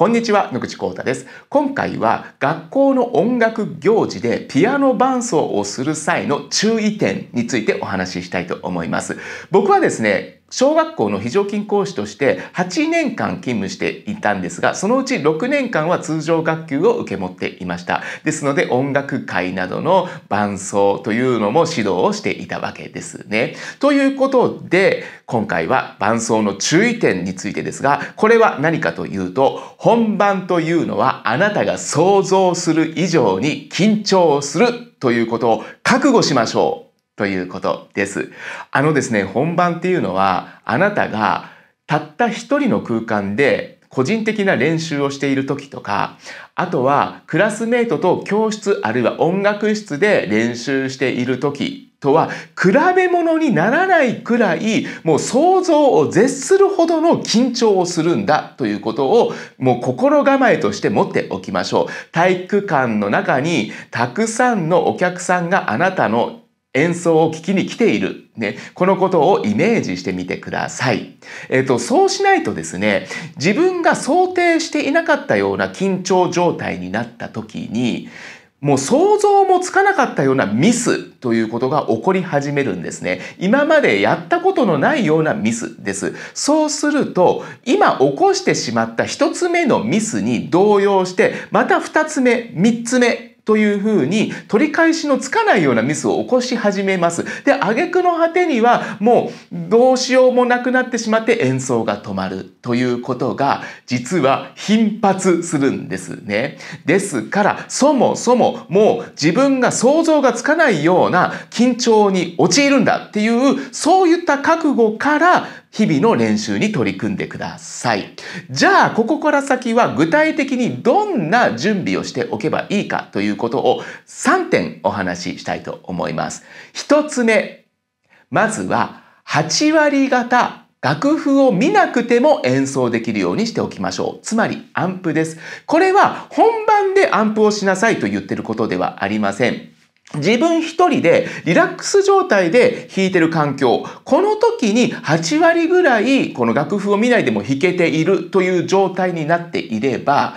こんにちは野口幸太です今回は学校の音楽行事でピアノ伴奏をする際の注意点についてお話ししたいと思います僕はですね小学校の非常勤講師として8年間勤務していたんですが、そのうち6年間は通常学級を受け持っていました。ですので音楽会などの伴奏というのも指導をしていたわけですね。ということで、今回は伴奏の注意点についてですが、これは何かというと、本番というのはあなたが想像する以上に緊張するということを覚悟しましょうということです。あのですね、本番っていうのはあなたがたった一人の空間で個人的な練習をしている時とか、あとはクラスメートと教室あるいは音楽室で練習している時とは比べ物にならないくらいもう想像を絶するほどの緊張をするんだということをもう心構えとして持っておきましょう。体育館の中にたくさんのお客さんがあなたの演奏を聴きに来ている。ね。このことをイメージしてみてください。えっ、ー、と、そうしないとですね、自分が想定していなかったような緊張状態になった時に、もう想像もつかなかったようなミスということが起こり始めるんですね。今までやったことのないようなミスです。そうすると、今起こしてしまった一つ目のミスに動揺して、また二つ目、三つ目、というふうに取り返しのつかないようなミスを起こし始めます。で、挙句の果てにはもうどうしようもなくなってしまって演奏が止まるということが実は頻発するんですね。ですから、そもそももう自分が想像がつかないような緊張に陥るんだっていうそういった覚悟から日々の練習に取り組んでください。じゃあ、ここから先は具体的にどんな準備をしておけばいいかということを3点お話ししたいと思います。1つ目、まずは8割型楽譜を見なくても演奏できるようにしておきましょう。つまりアンプです。これは本番でアンプをしなさいと言ってることではありません。自分一人でリラックス状態で弾いてる環境。この時に8割ぐらいこの楽譜を見ないでも弾けているという状態になっていれば、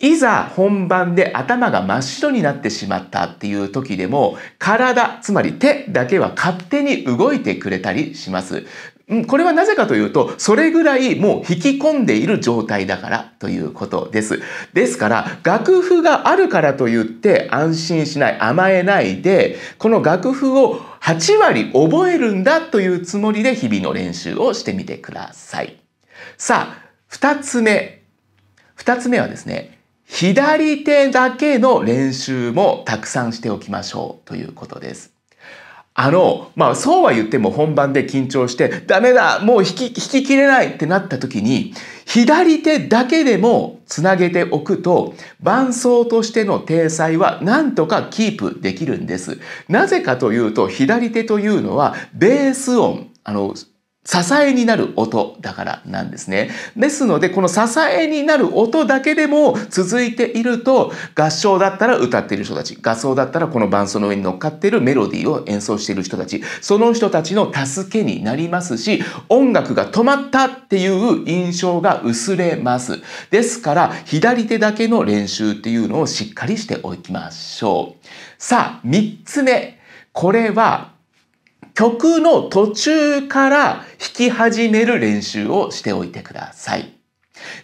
いざ本番で頭が真っ白になってしまったっていう時でも体、つまり手だけは勝手に動いてくれたりします。これはなぜかというと、それぐらいもう引き込んでいる状態だからということです。ですから、楽譜があるからといって安心しない、甘えないで、この楽譜を8割覚えるんだというつもりで日々の練習をしてみてください。さあ、二つ目。二つ目はですね、左手だけの練習もたくさんしておきましょうということです。あの、まあ、そうは言っても本番で緊張して、ダメだもう引き、引ききれないってなった時に、左手だけでもつなげておくと、伴奏としての体裁はなんとかキープできるんです。なぜかというと、左手というのは、ベース音、あの、支えになる音だからなんですね。ですので、この支えになる音だけでも続いていると、合唱だったら歌っている人たち、合奏だったらこの伴奏の上に乗っかっているメロディーを演奏している人たち、その人たちの助けになりますし、音楽が止まったっていう印象が薄れます。ですから、左手だけの練習っていうのをしっかりしておきましょう。さあ、三つ目。これは曲の途中から弾き始める練習をしておいてください。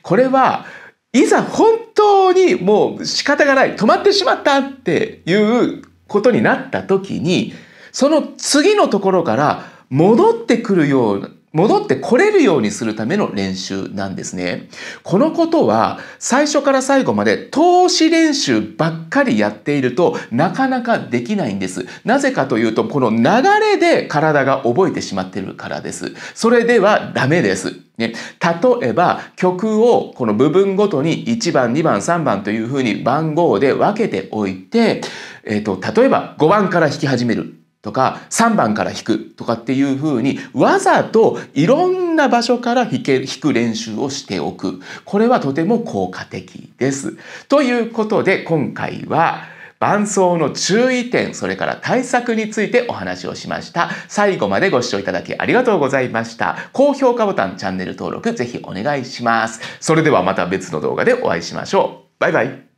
これはいざ本当にもう仕方がない止まってしまったっていうことになった時にその次のところから戻ってくるよう戻ってこれるようにするための練習なんですね。このことは最初から最後まで投資練習ばっかりやっているとなかなかできないんです。なぜかというとこの流れで体が覚えてしまっているからです。それではダメです。ね、例えば曲をこの部分ごとに1番2番3番というふうに番号で分けておいて、えーと例えば5番から弾き始めるとか3番から弾くとかっていうふうにわざといろんな場所から弾け弾く練習をしておくこれはとても効果的です。ということで今回は伴奏の注意点それから対策についてお話をしました最後までご視聴いただきありがとうございました高評価ボタンチャンネル登録ぜひお願いしますそれではまた別の動画でお会いしましょうバイバイ